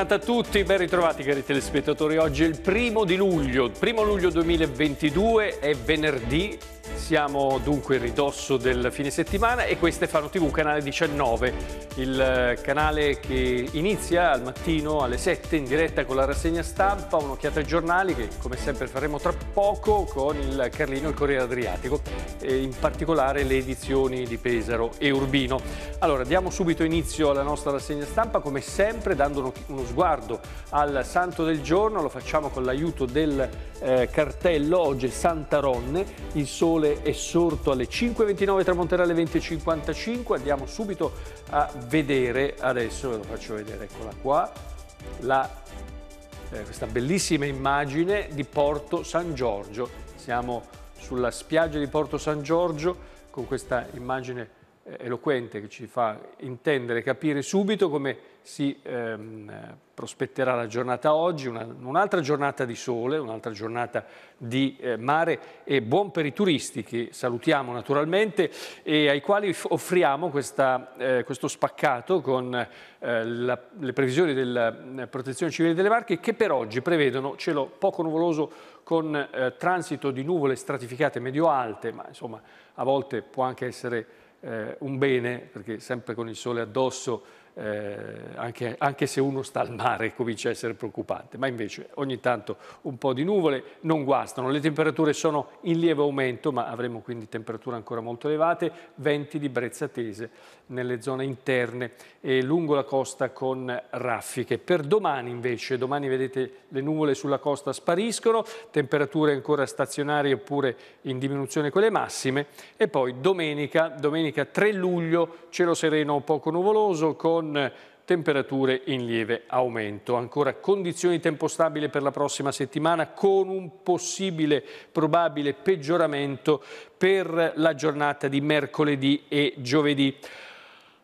giornata a tutti, ben ritrovati cari telespettatori. Oggi è il primo di luglio, primo luglio 2022 è venerdì siamo dunque in ridosso del fine settimana e questo è Fano TV, canale 19, il eh, canale che inizia al mattino alle 7 in diretta con la rassegna stampa, un'occhiata ai giornali che come sempre faremo tra poco con il Carlino e il Corriere Adriatico e in particolare le edizioni di Pesaro e Urbino. Allora diamo subito inizio alla nostra rassegna stampa come sempre dando uno sguardo al santo del giorno, lo facciamo con l'aiuto del eh, cartello, oggi è Santa Ronne, il sole Sole è sorto alle 5.29, tramonterà alle 20.55. Andiamo subito a vedere, adesso ve lo faccio vedere, eccola qua, la, eh, questa bellissima immagine di Porto San Giorgio. Siamo sulla spiaggia di Porto San Giorgio con questa immagine eh, eloquente che ci fa intendere, capire subito come si ehm, prospetterà la giornata oggi, un'altra un giornata di sole, un'altra giornata di eh, mare e buon per i turisti che salutiamo naturalmente e ai quali offriamo questa, eh, questo spaccato con eh, la, le previsioni della eh, Protezione Civile delle Marche che per oggi prevedono cielo poco nuvoloso con eh, transito di nuvole stratificate medio-alte, ma insomma a volte può anche essere eh, un bene perché sempre con il sole addosso eh, anche, anche, se uno sta al mare comincia a essere preoccupante, ma invece ogni tanto un po' di nuvole non guastano, le temperature sono in lieve aumento, ma avremo quindi temperature ancora molto elevate, venti di brezza tese nelle zone interne e lungo la costa con raffiche. Per domani invece, domani vedete le nuvole sulla costa spariscono, temperature ancora stazionarie oppure in diminuzione quelle massime e poi domenica, domenica 3 luglio, cielo sereno poco nuvoloso con con temperature in lieve aumento. Ancora condizioni di tempo stabile per la prossima settimana con un possibile probabile peggioramento per la giornata di mercoledì e giovedì.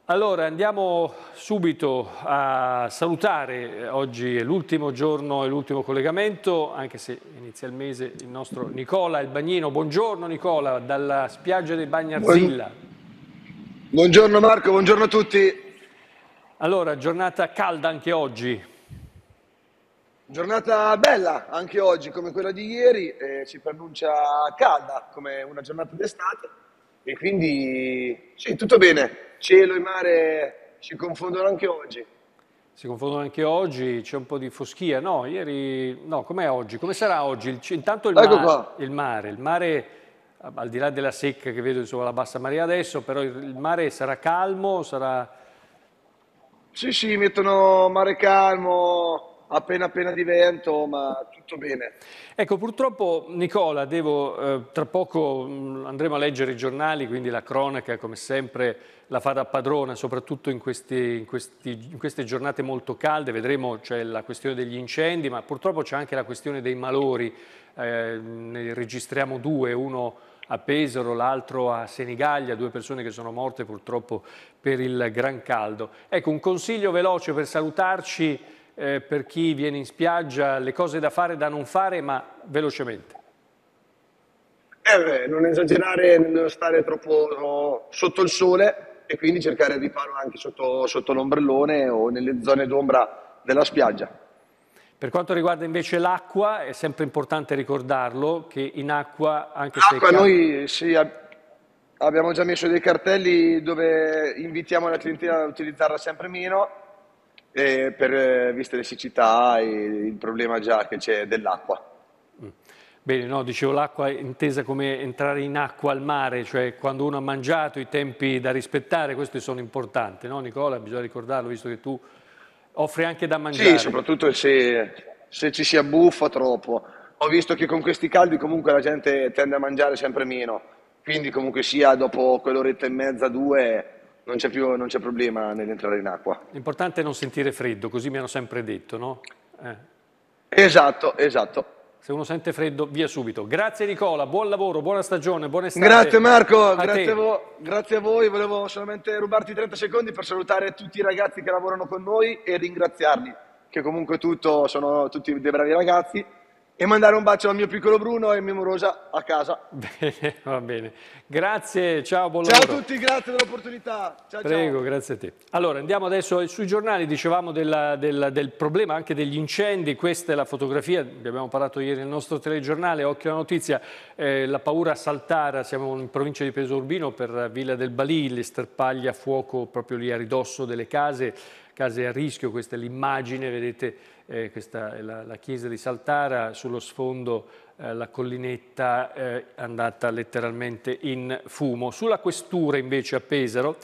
Allora andiamo subito a salutare, eh, oggi è l'ultimo giorno e l'ultimo collegamento, anche se inizia il mese il nostro Nicola il Bagnino. Buongiorno Nicola, dalla spiaggia dei Bagnarzilla. Buongiorno Marco, buongiorno a tutti. Allora, giornata calda anche oggi. Giornata bella anche oggi, come quella di ieri, eh, si pronuncia calda come una giornata d'estate e quindi sì, tutto bene. Cielo e mare si confondono anche oggi. Si confondono anche oggi, c'è un po' di foschia. No, ieri, no, com'è oggi? Come sarà oggi? Il, intanto il, ecco mare, il mare, il mare, al di là della secca che vedo insomma la bassa marea adesso, però il, il mare sarà calmo, sarà sì, sì, mettono mare calmo, appena appena di vento, ma tutto bene. Ecco, purtroppo Nicola, devo, eh, tra poco mm, andremo a leggere i giornali, quindi la cronaca come sempre la fa da padrona, soprattutto in, questi, in, questi, in queste giornate molto calde, vedremo c'è la questione degli incendi, ma purtroppo c'è anche la questione dei malori, eh, ne registriamo due, uno a Pesaro, l'altro a Senigallia, due persone che sono morte purtroppo per il gran caldo. Ecco, un consiglio veloce per salutarci eh, per chi viene in spiaggia, le cose da fare e da non fare, ma velocemente. Eh beh, non esagerare nello stare troppo sotto il sole e quindi cercare di farlo anche sotto, sotto l'ombrellone o nelle zone d'ombra della spiaggia. Per quanto riguarda invece l'acqua, è sempre importante ricordarlo che in acqua, anche se... Acqua noi sì, abbiamo già messo dei cartelli dove invitiamo la clientela ad utilizzarla sempre meno, eh, per, eh, viste le siccità e il problema già che c'è dell'acqua. Mm. Bene, no, dicevo l'acqua intesa come entrare in acqua al mare, cioè quando uno ha mangiato i tempi da rispettare, questi sono importanti, no Nicola? Bisogna ricordarlo, visto che tu Offre anche da mangiare. Sì, soprattutto se, se ci si abbuffa troppo. Ho visto che con questi caldi comunque la gente tende a mangiare sempre meno, quindi comunque sia dopo quell'oretta e mezza, due, non c'è più non c'è problema nell'entrare in acqua. L'importante è non sentire freddo, così mi hanno sempre detto, no? Eh. Esatto, esatto se uno sente freddo, via subito. Grazie Nicola, buon lavoro, buona stagione, buona estate. Grazie Marco, a grazie, vo- grazie a, voi. Volevo solamente rubarti 30 secondi per salutare tutti i ragazzi che lavorano con noi e ringraziarli, che comunque tutto sono tutti dei bravi ragazzi e mandare un bacio al mio piccolo Bruno e Mimorosa a casa. Bene, va bene. Grazie, ciao Bologna. Ciao a tutti, grazie dell'opportunità. Ciao, Prego, ciao. grazie a te. Allora, andiamo adesso sui giornali, dicevamo della, della, del problema anche degli incendi, questa è la fotografia, ne abbiamo parlato ieri nel nostro telegiornale, occhio alla notizia, eh, la paura a saltara, siamo in provincia di Peso Urbino per Villa del Balì, le sterpaglia a fuoco proprio lì a ridosso delle case, case a rischio, questa è l'immagine, vedete eh, questa è la, la, chiesa di Saltara, sullo sfondo eh, la collinetta eh, andata letteralmente in fumo. Sulla questura invece a Pesaro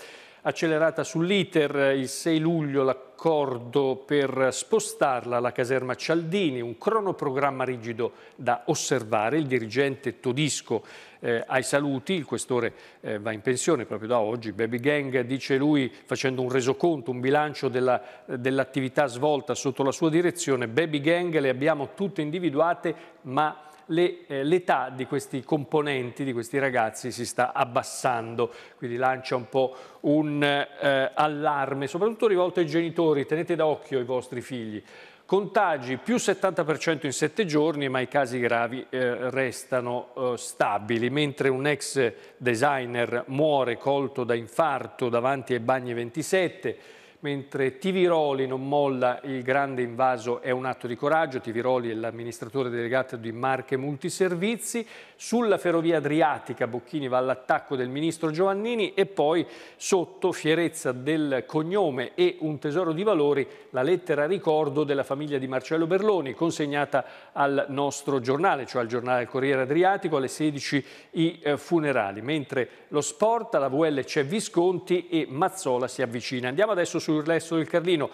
accelerata sull'iter, eh, il 6 luglio l'accordo per spostarla alla caserma Cialdini, un cronoprogramma rigido da osservare, il dirigente Todisco eh, ai saluti, il questore eh, va in pensione proprio da oggi, Baby Gang dice lui facendo un resoconto, un bilancio eh, dell'attività svolta sotto la sua direzione, Baby Gang le abbiamo tutte individuate ma eh, l'età di questi componenti, di questi ragazzi, si sta abbassando, quindi lancia un po' un eh, allarme, soprattutto rivolto ai genitori, tenete d'occhio i vostri figli. Contagi più 70% in sette giorni, ma i casi gravi eh, restano eh, stabili, mentre un ex designer muore colto da infarto davanti ai bagni 27, mentre Tiviroli non molla il grande invaso è un atto di coraggio, Tiviroli è l'amministratore delegato di Marche Multiservizi, sulla ferrovia adriatica Bocchini va all'attacco del ministro Giovannini e poi sotto fierezza del cognome e un tesoro di valori la lettera ricordo della famiglia di Marcello Berloni consegnata al nostro giornale, cioè al giornale Corriere Adriatico alle 16 i eh, funerali, mentre lo sport alla VL c'è Visconti e Mazzola si avvicina. Andiamo adesso su sul resto del Carlino.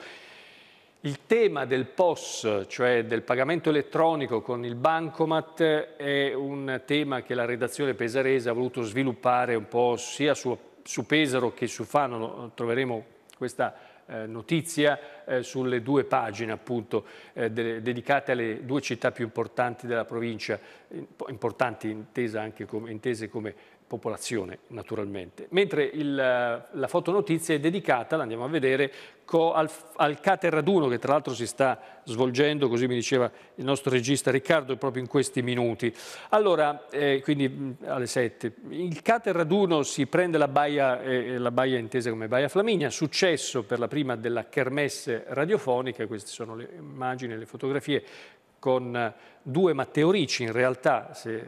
Il tema del POS, cioè del pagamento elettronico con il bancomat, è un tema che la redazione pesarese ha voluto sviluppare un po' sia su, su Pesaro che su Fano, troveremo questa eh, notizia eh, sulle due pagine appunto eh, de dedicate alle due città più importanti della provincia, importanti intese come, intese come popolazione naturalmente. Mentre il, eh, la fotonotizia è dedicata, l'andiamo a vedere, co, al, al Cate Raduno che tra l'altro si sta svolgendo, così mi diceva il nostro regista Riccardo, proprio in questi minuti. Allora, eh, quindi alle 7, il Cate Raduno si prende la baia, eh, eh, la baia intesa come Baia Flaminia, successo per la prima della kermesse radiofonica, queste sono le immagini, le fotografie con eh, due Matteo Ricci, in realtà se, eh,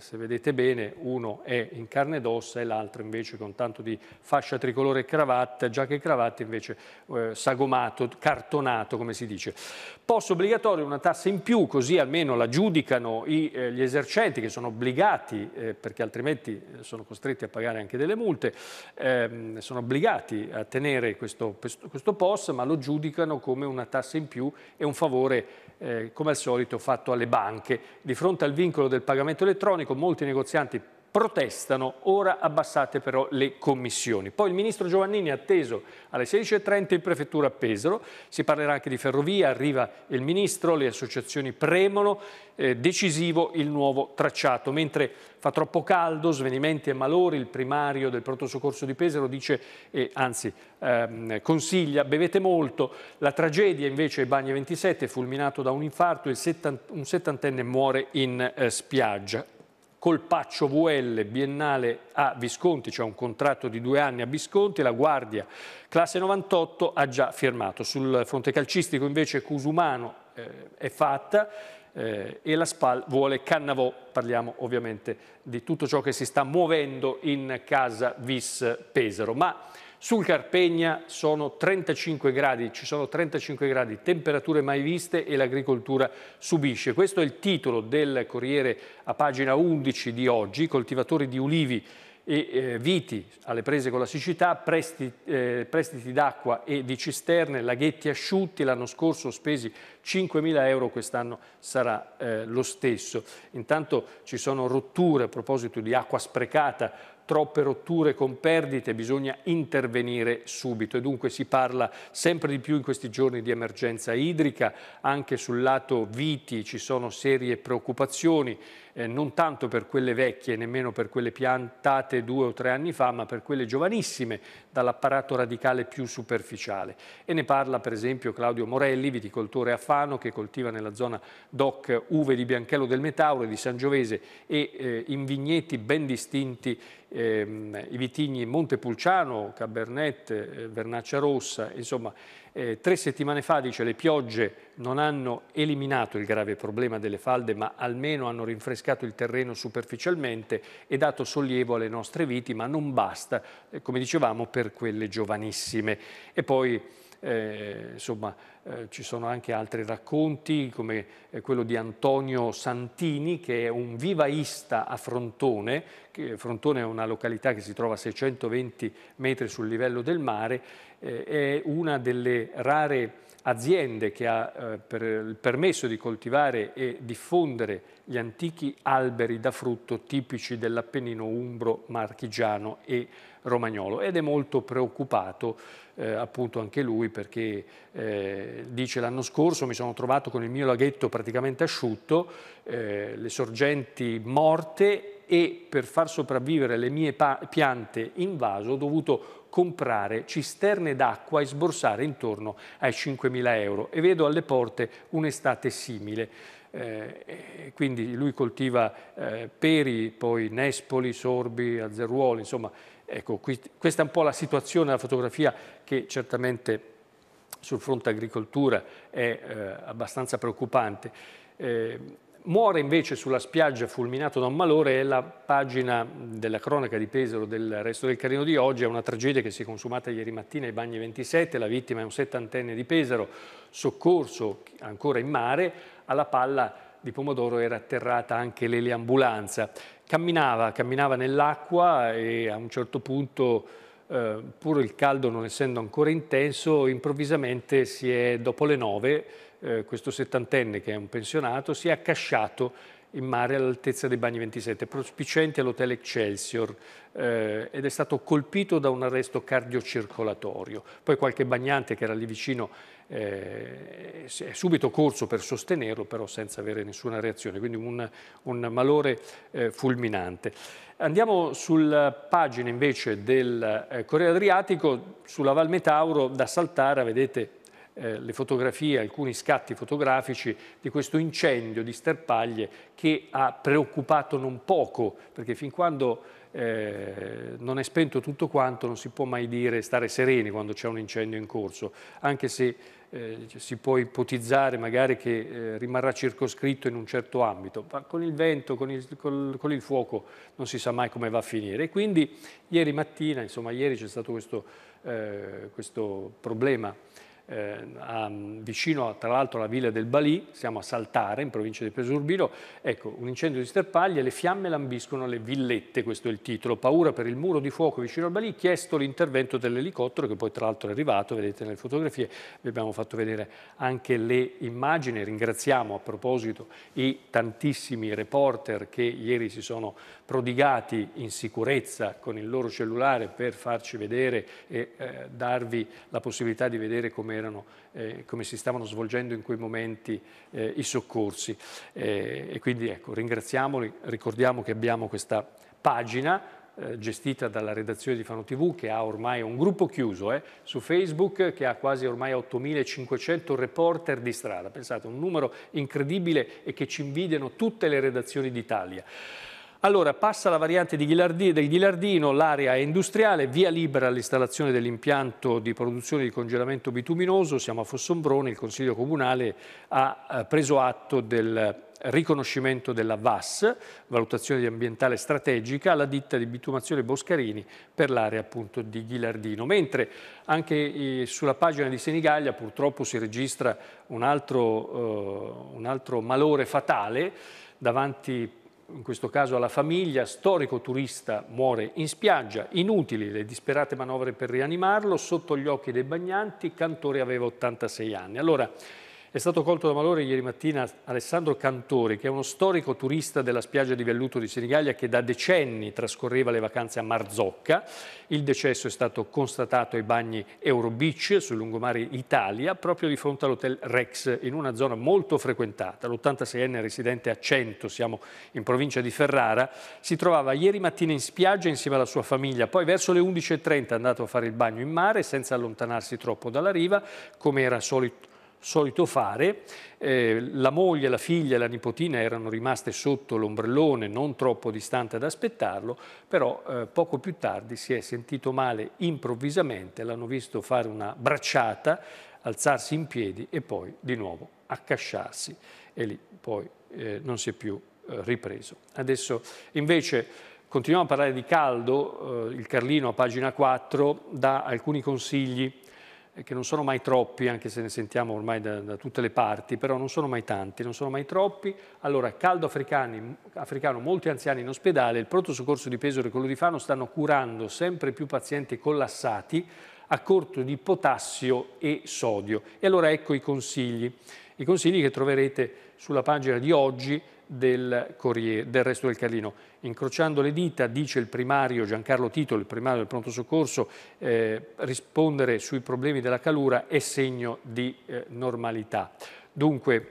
se, vedete bene uno è in carne ed ossa e l'altro invece con tanto di fascia tricolore e cravatta, giacca e cravatta invece eh, sagomato, cartonato come si dice. Post obbligatorio una tassa in più così almeno la giudicano i, eh, gli esercenti che sono obbligati eh, perché altrimenti eh, sono costretti a pagare anche delle multe, ehm, sono obbligati a tenere questo, questo POS ma lo giudicano come una tassa in più e un favore eh, come al solito fatto alle banche. Di fronte al vincolo del pagamento elettronico molti negozianti protestano, ora abbassate però le commissioni. Poi il ministro Giovannini è atteso alle 16.30 in prefettura a Pesaro, si parlerà anche di ferrovia, arriva il ministro, le associazioni premono, eh, decisivo il nuovo tracciato, mentre fa troppo caldo, svenimenti e malori, il primario del pronto soccorso di Pesaro dice, eh, anzi ehm, consiglia, bevete molto, la tragedia invece è Bagni 27, fulminato da un infarto, 70, un settantenne muore in eh, spiaggia. Colpaccio VL, biennale a Visconti, c'è cioè un contratto di due anni a Visconti, la Guardia classe 98 ha già firmato. Sul fronte calcistico invece Cusumano eh, è fatta, eh, e la SPAL vuole Cannavò, parliamo ovviamente di tutto ciò che si sta muovendo in casa Vis Pesaro. Ma sul Carpegna sono 35 gradi, ci sono 35 gradi, temperature mai viste e l'agricoltura subisce. Questo è il titolo del Corriere a pagina 11 di oggi, coltivatori di ulivi e eh, viti alle prese con la siccità, prestiti, eh, prestiti d'acqua e di cisterne, laghetti asciutti, l'anno scorso spesi 5.000 euro, quest'anno sarà eh, lo stesso. Intanto ci sono rotture a proposito di acqua sprecata troppe rotture con perdite, bisogna intervenire subito e dunque si parla sempre di più in questi giorni di emergenza idrica, anche sul lato viti ci sono serie preoccupazioni, eh, non tanto per quelle vecchie, nemmeno per quelle piantate due o tre anni fa, ma per quelle giovanissime dall'apparato radicale più superficiale. E ne parla per esempio Claudio Morelli, viticoltore a Fano, che coltiva nella zona DOC uve di Bianchello del Metauro e di Sangiovese e eh, in vigneti ben distinti ehm, i vitigni Montepulciano, Cabernet, eh, Vernaccia Rossa, insomma eh, tre settimane fa dice le piogge non hanno eliminato il grave problema delle falde ma almeno hanno rinfrescato il terreno superficialmente e dato sollievo alle nostre viti ma non basta, eh, come dicevamo, per quelle giovanissime. E poi eh, insomma, eh, ci sono anche altri racconti come eh, quello di Antonio Santini che è un vivaista a Frontone, che, Frontone è una località che si trova a 620 metri sul livello del mare, eh, è una delle rare aziende che ha eh, per, il permesso di coltivare e diffondere gli antichi alberi da frutto tipici dell'Appennino umbro, marchigiano e romagnolo ed è molto preoccupato eh, appunto anche lui perché eh, dice l'anno scorso mi sono trovato con il mio laghetto praticamente asciutto, eh, le sorgenti morte e per far sopravvivere le mie piante in vaso ho dovuto comprare cisterne d'acqua e sborsare intorno ai 5.000 euro e vedo alle porte un'estate simile. Eh, quindi lui coltiva eh, peri, poi nespoli, sorbi, azzeruoli, insomma, ecco, qui, questa è un po' la situazione la fotografia che certamente sul fronte agricoltura è eh, abbastanza preoccupante. Eh, Muore invece sulla spiaggia fulminato da un malore è la pagina della cronaca di Pesaro del resto del Carino di oggi è una tragedia che si è consumata ieri mattina ai bagni 27, la vittima è un settantenne di Pesaro, soccorso ancora in mare, alla palla di pomodoro era atterrata anche l'eliambulanza. Camminava, camminava nell'acqua e a un certo punto eh, pur il caldo non essendo ancora intenso, improvvisamente si è, dopo le nove, eh, questo settantenne, che è un pensionato, si è accasciato in mare all'altezza dei bagni 27, prospicienti all'hotel Excelsior eh, ed è stato colpito da un arresto cardiocircolatorio. Poi qualche bagnante che era lì vicino eh, è subito corso per sostenerlo, però senza avere nessuna reazione, quindi un, un malore eh, fulminante. Andiamo sulla pagina invece del eh, Corriere Adriatico, sulla Val Metauro da saltare, vedete eh, le fotografie, alcuni scatti fotografici di questo incendio di Sterpaglie che ha preoccupato non poco, perché fin quando eh, non è spento tutto quanto non si può mai dire stare sereni quando c'è un incendio in corso, anche se eh, si può ipotizzare magari che eh, rimarrà circoscritto in un certo ambito, ma con il vento, con il, col, con il fuoco non si sa mai come va a finire. E quindi ieri mattina, insomma ieri c'è stato questo, eh, questo problema eh, a, mm, vicino tra l'altro alla villa del Balì, siamo a Saltare in provincia di Pesurbino, ecco un incendio di sterpaglie, le fiamme lambiscono le villette, questo è il titolo, paura per il muro di fuoco vicino al Balì, chiesto l'intervento dell'elicottero che poi tra l'altro è arrivato, vedete nelle fotografie, vi abbiamo fatto vedere anche le immagini, ringraziamo a proposito i tantissimi reporter che ieri si sono prodigati in sicurezza con il loro cellulare per farci vedere e eh, darvi la possibilità di vedere come come, erano, eh, come, si stavano svolgendo in quei momenti eh, i soccorsi. Eh, e quindi ecco, ringraziamoli, ricordiamo che abbiamo questa pagina eh, gestita dalla redazione di Fano TV che ha ormai un gruppo chiuso eh, su Facebook che ha quasi ormai 8500 reporter di strada, pensate un numero incredibile e che ci invidiano tutte le redazioni d'Italia. Allora passa la variante Ghilardino, del Ghilardino, l'area è industriale, via libera all'installazione dell'impianto di produzione di congelamento bituminoso, siamo a Fossombrone, il Consiglio Comunale ha eh, preso atto del riconoscimento della VAS, valutazione ambientale strategica, alla ditta di bitumazione Boscarini per l'area appunto di Ghilardino. Mentre anche eh, sulla pagina di Senigallia purtroppo si registra un altro, eh, un altro malore fatale davanti in questo caso alla famiglia, storico turista muore in spiaggia, inutili le disperate manovre per rianimarlo, sotto gli occhi dei bagnanti, Cantore aveva 86 anni. Allora, è stato colto da malore ieri mattina Alessandro Cantori, che è uno storico turista della spiaggia di Velluto di Senigallia che da decenni trascorreva le vacanze a Marzocca. Il decesso è stato constatato ai bagni Eurobeach sul lungomare Italia, proprio di fronte all'hotel Rex, in una zona molto frequentata. L'86enne residente a Cento, siamo in provincia di Ferrara, si trovava ieri mattina in spiaggia insieme alla sua famiglia, poi verso le 11.30 è andato a fare il bagno in mare senza allontanarsi troppo dalla riva, come era solito solito fare. Eh, la moglie, la figlia e la nipotina erano rimaste sotto l'ombrellone, non troppo distante ad aspettarlo, però eh, poco più tardi si è sentito male improvvisamente, l'hanno visto fare una bracciata, alzarsi in piedi e poi di nuovo accasciarsi e lì poi eh, non si è più eh, ripreso. Adesso invece... Continuiamo a parlare di caldo, eh, il Carlino a pagina 4 dà alcuni consigli che non sono mai troppi, anche se ne sentiamo ormai da, da, tutte le parti, però non sono mai tanti, non sono mai troppi. Allora, caldo africani, africano, molti anziani in ospedale, il pronto soccorso di Pesaro e quello di Fano stanno curando sempre più pazienti collassati a corto di potassio e sodio. E allora ecco i consigli, i consigli che troverete sulla pagina di oggi del, Corriere, del resto del Carlino. Incrociando le dita, dice il primario Giancarlo Tito, il primario del pronto soccorso, eh, rispondere sui problemi della calura è segno di eh, normalità. Dunque,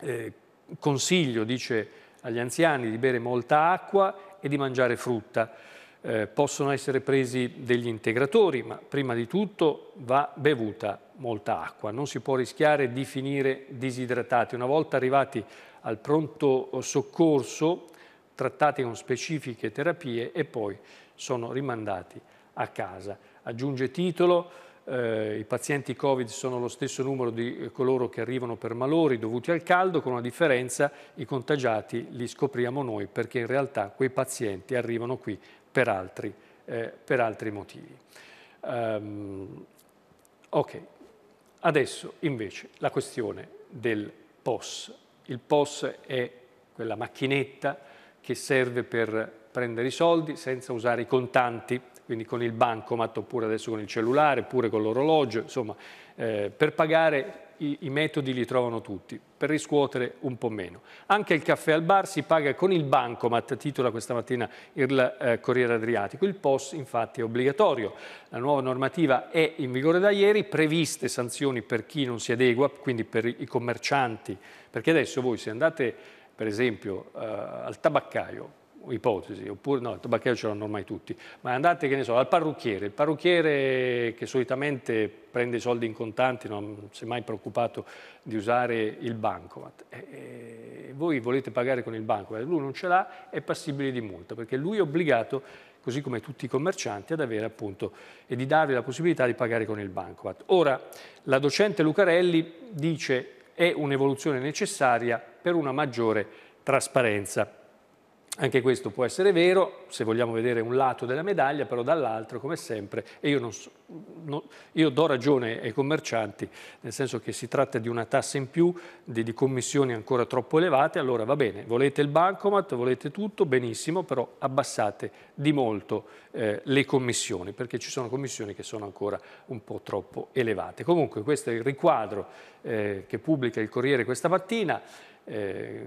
eh, consiglio, dice agli anziani, di bere molta acqua e di mangiare frutta. Eh, possono essere presi degli integratori, ma prima di tutto va bevuta molta acqua. Non si può rischiare di finire disidratati. Una volta arrivati al pronto soccorso, trattati con specifiche terapie e poi sono rimandati a casa. Aggiunge titolo, eh, i pazienti Covid sono lo stesso numero di eh, coloro che arrivano per malori dovuti al caldo, con una differenza, i contagiati li scopriamo noi perché in realtà quei pazienti arrivano qui per altri, eh, per altri motivi. Um, ok, adesso invece la questione del POS il POS è quella macchinetta che serve per prendere i soldi senza usare i contanti, quindi con il bancomat oppure adesso con il cellulare, oppure con l'orologio, insomma, eh, per pagare i, i metodi li trovano tutti, per riscuotere un po' meno. Anche il caffè al bar si paga con il bancomat, titola questa mattina il eh, Corriere Adriatico. Il POS infatti è obbligatorio. La nuova normativa è in vigore da ieri, previste sanzioni per chi non si adegua, quindi per i commercianti, perché adesso voi se andate per esempio eh, al tabaccaio ipotesi, oppure no, il tabacchiere ce l'hanno ormai tutti, ma andate che ne so, al parrucchiere, il parrucchiere che solitamente prende i soldi in contanti, non si è mai preoccupato di usare il bancomat, e voi volete pagare con il bancomat, lui non ce l'ha, è passibile di multa, perché lui è obbligato così come tutti i commercianti, ad avere appunto e di darvi la possibilità di pagare con il bancomat. Ora, la docente Lucarelli dice che è un'evoluzione necessaria per una maggiore trasparenza. Anche questo può essere vero, se vogliamo vedere un lato della medaglia, però dall'altro, come sempre, e io, so, no, io, do ragione ai commercianti, nel senso che si tratta di una tassa in più, di, di commissioni ancora troppo elevate, allora va bene, volete il bancomat, volete tutto, benissimo, però abbassate di molto eh, le commissioni, perché ci sono commissioni che sono ancora un po' troppo elevate. Comunque questo è il riquadro eh, che pubblica il Corriere questa mattina. Eh,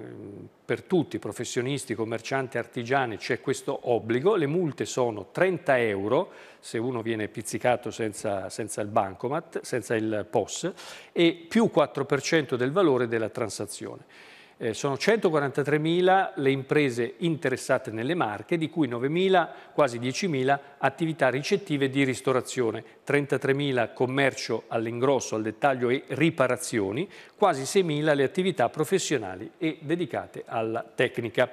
per tutti, professionisti, commercianti, artigiani, c'è questo obbligo. Le multe sono 30 euro se uno viene pizzicato senza, senza il bancomat, senza il POS, e più 4% del valore della transazione. Eh, sono 143.000 le imprese interessate nelle Marche, di cui 9.000, quasi 10.000 attività ricettive di ristorazione, 33.000 commercio all'ingrosso, al dettaglio e riparazioni, quasi 6.000 le attività professionali e dedicate alla tecnica.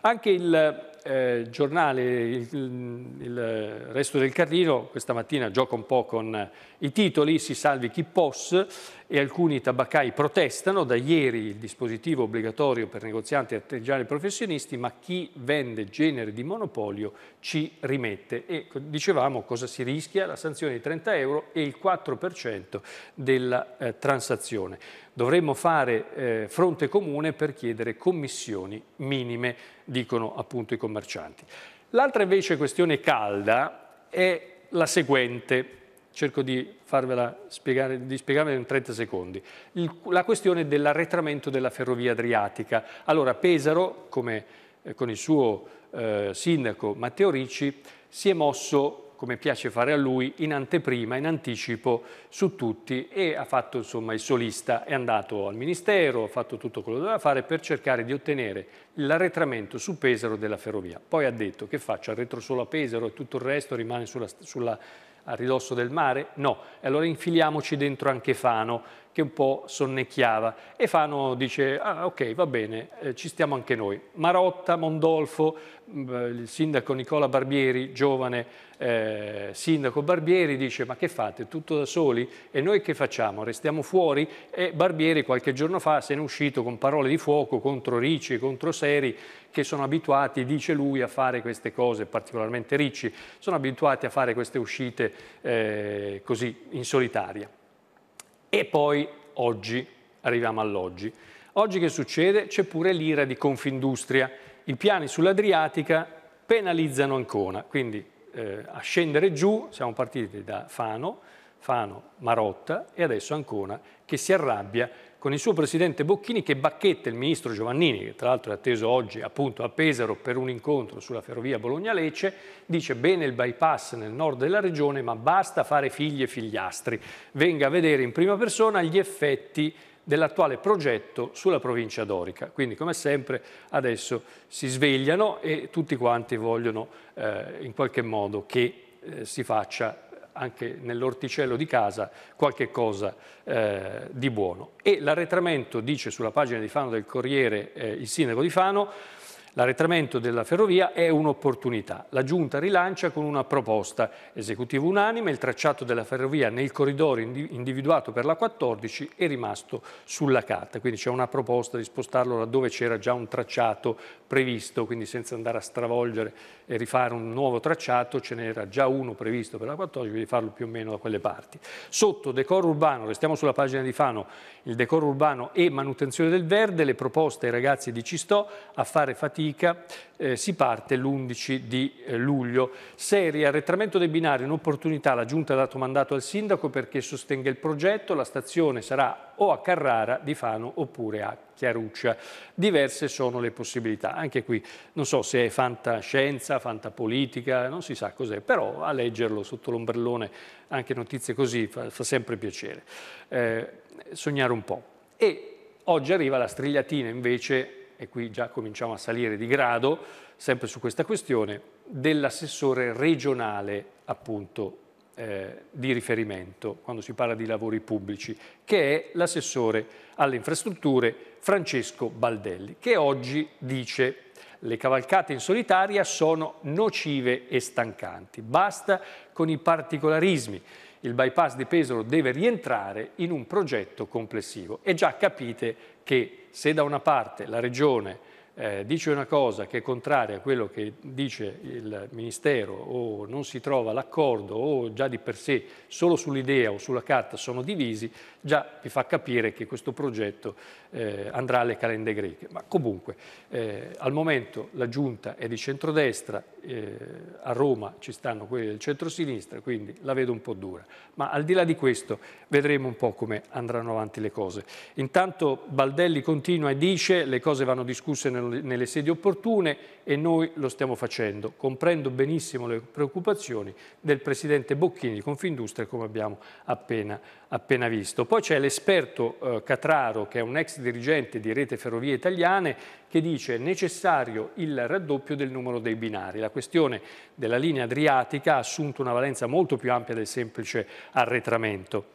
Anche il eh, giornale, il, il, resto del Carlino, questa mattina gioca un po' con i titoli si salvi chi possa e alcuni tabaccai protestano, da ieri il dispositivo obbligatorio per negozianti e artigiani professionisti, ma chi vende genere di monopolio ci rimette. E dicevamo cosa si rischia? La sanzione di 30 euro e il 4% della eh, transazione. Dovremmo fare eh, fronte comune per chiedere commissioni minime, dicono appunto i commercianti. L'altra invece questione calda è la seguente cerco di, farvela spiegare, di spiegarvela in 30 secondi. Il, la questione dell'arretramento della ferrovia adriatica. Allora Pesaro, come eh, con il suo eh, sindaco Matteo Ricci, si è mosso, come piace fare a lui, in anteprima, in anticipo su tutti e ha fatto insomma il solista, è andato al ministero, ha fatto tutto quello che doveva fare per cercare di ottenere l'arretramento su Pesaro della ferrovia. Poi ha detto che faccio, arretro solo a Pesaro e tutto il resto rimane sulla, sulla a ridosso del mare? No. E allora infiliamoci dentro anche Fano, che un po' sonnecchiava e Fano dice ah ok va bene eh, ci stiamo anche noi. Marotta, Mondolfo, mh, mm, eh, il sindaco Nicola Barbieri, giovane eh, sindaco Barbieri dice ma che fate tutto da soli e noi che facciamo restiamo fuori e Barbieri qualche giorno fa se ne è uscito con parole di fuoco contro Ricci e contro Seri che sono abituati, dice lui, a fare queste cose, particolarmente Ricci, sono abituati a fare queste uscite eh, così in solitaria. E poi oggi, arriviamo all'oggi. Oggi che succede? C'è pure l'ira di Confindustria. I piani sull'Adriatica penalizzano Ancona, quindi eh, a scendere giù siamo partiti da Fano, Fano, Marotta e adesso Ancona che si arrabbia con il suo presidente Bocchini che bacchetta il ministro Giovannini, che tra l'altro è atteso oggi appunto a Pesaro per un incontro sulla ferrovia Bologna-Lecce, dice bene il bypass nel nord della regione ma basta fare figli e figliastri, venga a vedere in prima persona gli effetti dell'attuale progetto sulla provincia d'Orica. Quindi come sempre adesso si svegliano e tutti quanti vogliono eh, in qualche modo che eh, si faccia anche nell'orticello di casa qualche cosa eh, di buono. E l'arretramento, dice sulla pagina di Fano del Corriere eh, il sindaco di Fano, L'arretramento della ferrovia è un'opportunità. La Giunta rilancia con una proposta. Esecutivo unanime, il tracciato della ferrovia nel corridoio individuato per la 14 è rimasto sulla carta. Quindi c'è una proposta di spostarlo laddove c'era già un tracciato previsto, quindi senza andare a stravolgere e rifare un nuovo tracciato, ce n'era già uno previsto per la 14, quindi farlo più o meno da quelle parti. Sotto decoro urbano, restiamo sulla pagina di Fano, il decoro urbano e manutenzione del verde, le proposte ai ragazzi di Cistò a fare fatica fatica, eh, si parte l'11 di eh, luglio. Serie, arretramento dei binari, un'opportunità, la Giunta ha dato mandato al Sindaco perché sostenga il progetto, la stazione sarà o a Carrara, di Fano oppure a Chiaruccia. Diverse sono le possibilità, anche qui non so se è fantascienza, fantapolitica, non si sa cos'è, però a leggerlo sotto l'ombrellone anche notizie così fa, fa sempre piacere, eh, sognare un po'. E oggi arriva la strigliatina invece e qui già cominciamo a salire di grado, sempre su questa questione, dell'assessore regionale appunto eh, di riferimento quando si parla di lavori pubblici, che è l'assessore alle infrastrutture Francesco Baldelli, che oggi dice le cavalcate in solitaria sono nocive e stancanti. Basta con i particolarismi. Il bypass di Pesaro deve rientrare in un progetto complessivo. E già capite che se da una parte la Regione eh, dice una cosa che è contraria a quello che dice il Ministero o non si trova l'accordo o già di per sé solo sull'idea o sulla carta sono divisi, già vi fa capire che questo progetto eh, andrà alle calende greche. Ma comunque, eh, al momento la giunta è di centrodestra, eh, a Roma ci stanno quelli del centrosinistra, quindi la vedo un po' dura. Ma al di là di questo vedremo un po' come andranno avanti le cose. Intanto Baldelli continua e dice le cose vanno discusse nel, nelle sedi opportune e noi lo stiamo facendo. Comprendo benissimo le preoccupazioni del Presidente Bocchini di Confindustria, come abbiamo appena, appena visto. Poi poi c'è l'esperto eh, Catraro, che è un ex dirigente di Rete Ferrovie Italiane, che dice è necessario il raddoppio del numero dei binari. La questione della linea adriatica ha assunto una valenza molto più ampia del semplice arretramento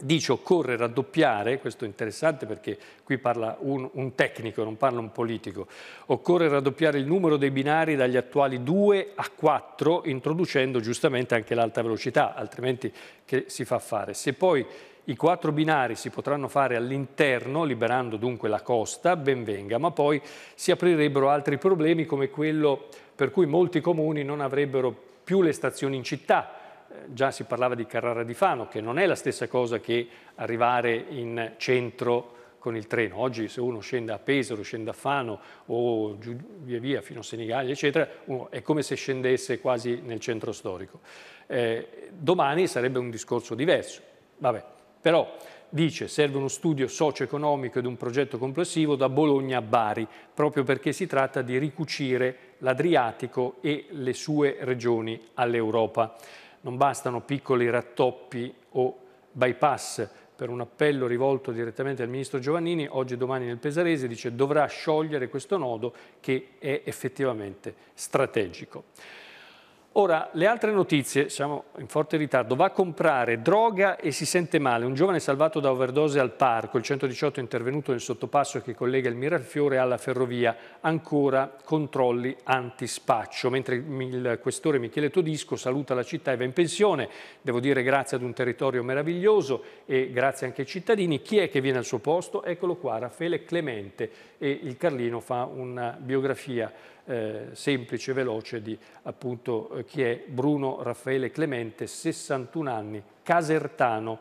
dice occorre raddoppiare, questo è interessante perché qui parla un, un, tecnico, non parla un politico, occorre raddoppiare il numero dei binari dagli attuali 2 a 4 introducendo giustamente anche l'alta velocità, altrimenti che si fa fare. Se poi i quattro binari si potranno fare all'interno, liberando dunque la costa, ben venga, ma poi si aprirebbero altri problemi come quello per cui molti comuni non avrebbero più le stazioni in città. Eh, già si parlava di Carrara di Fano, che non è la stessa cosa che arrivare in centro con il treno. Oggi se uno scende a Pesaro, scende a Fano o giù, via via fino a Senigallia, eccetera, è come se scendesse quasi nel centro storico. Eh, domani sarebbe un discorso diverso. Vabbè. Però dice serve uno studio socio-economico ed un progetto complessivo da Bologna a Bari, proprio perché si tratta di ricucire l'Adriatico e le sue regioni all'Europa. Non bastano piccoli rattoppi o bypass. Per un appello rivolto direttamente al ministro Giovannini, oggi e domani nel Pesarese dice dovrà sciogliere questo nodo che è effettivamente strategico. Ora, le altre notizie, siamo in forte ritardo, va a comprare droga e si sente male. Un giovane salvato da overdose al parco, il 118 è intervenuto nel sottopasso che collega il Mirafiore alla ferrovia, ancora controlli antispaccio, mentre il questore Michele Todisco saluta la città e va in pensione. Devo dire grazie ad un territorio meraviglioso e grazie anche ai cittadini. Chi è che viene al suo posto? Eccolo qua, Raffaele Clemente e il Carlino fa una biografia eh, semplice e veloce di appunto, eh, chi è Bruno Raffaele Clemente, 61 anni, casertano,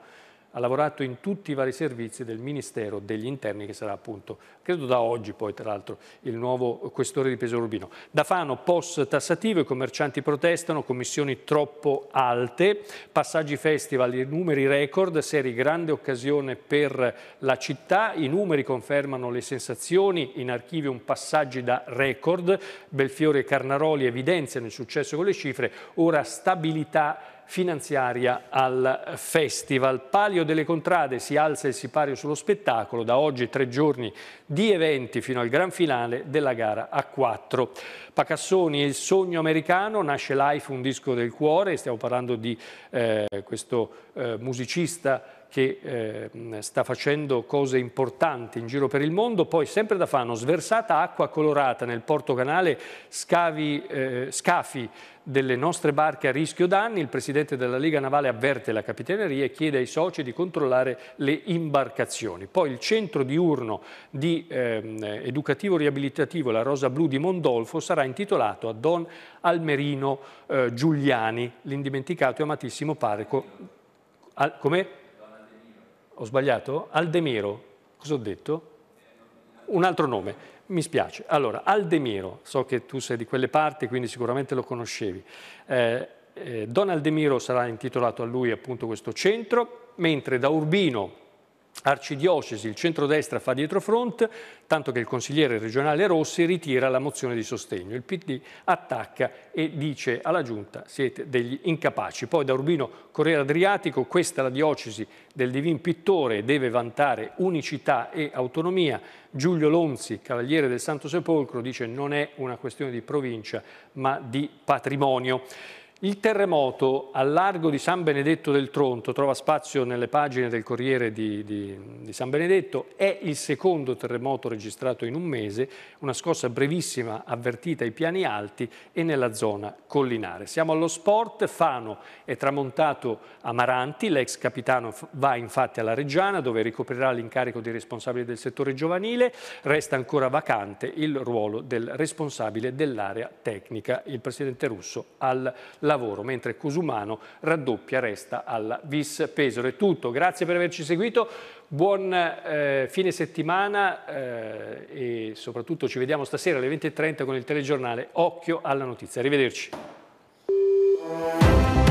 ha lavorato in tutti i vari servizi del Ministero degli Interni che sarà appunto, credo da oggi poi tra l'altro, il nuovo questore di Pesaro Urbino. Da Fano, post tassativo, i commercianti protestano, commissioni troppo alte, passaggi festival, i numeri record, serie grande occasione per la città, i numeri confermano le sensazioni, in archivio un passaggio da record, Belfiore e Carnaroli evidenziano il successo con le cifre, ora stabilità finanziaria al festival. Palio delle Contrade si alza il sipario sullo spettacolo, da oggi tre giorni di eventi fino al gran finale della gara a 4. Pacassoni e il sogno americano, nasce Life un disco del cuore, stiamo parlando di eh, questo eh, musicista che eh, sta facendo cose importanti in giro per il mondo, poi sempre da Fano, sversata acqua colorata nel porto canale, scavi, eh, scafi delle nostre barche a rischio danni, il presidente della Lega Navale avverte la capitaneria e chiede ai soci di controllare le imbarcazioni. Poi il centro diurno di eh, educativo riabilitativo La Rosa Blu di Mondolfo sarà intitolato a Don Almerino eh, Giuliani, l'indimenticato e amatissimo parco. Al, ho sbagliato? Aldemiro, cosa ho detto? Un altro nome, mi spiace. Allora, Aldemiro, so che tu sei di quelle parti, quindi sicuramente lo conoscevi. Eh, eh, Don Aldemiro sarà intitolato a lui appunto questo centro, mentre da Urbino, arcidiocesi, il centrodestra fa dietrofront, tanto che il consigliere regionale Rossi ritira la mozione di sostegno. Il PD attacca e dice alla giunta siete degli incapaci. Poi da Urbino Corriere Adriatico, questa è la diocesi del divin pittore, deve vantare unicità e autonomia. Giulio Lonzi, cavaliere del Santo Sepolcro, dice non è una questione di provincia ma di patrimonio. Il terremoto al largo di San Benedetto del Tronto, trova spazio nelle pagine del Corriere di, di, di, San Benedetto, è il secondo terremoto registrato in un mese, una scossa brevissima avvertita ai piani alti e nella zona collinare. Siamo allo sport, Fano è tramontato a Maranti, l'ex capitano va infatti alla Reggiana dove ricoprirà l'incarico di responsabile del settore giovanile, resta ancora vacante il ruolo del responsabile dell'area tecnica, il presidente russo al lavoro, mentre Cusumano raddoppia, resta alla Vis Pesaro. È tutto, grazie per averci seguito, buon eh, fine settimana eh, e soprattutto ci vediamo stasera alle 20.30 con il telegiornale Occhio alla Notizia. Arrivederci.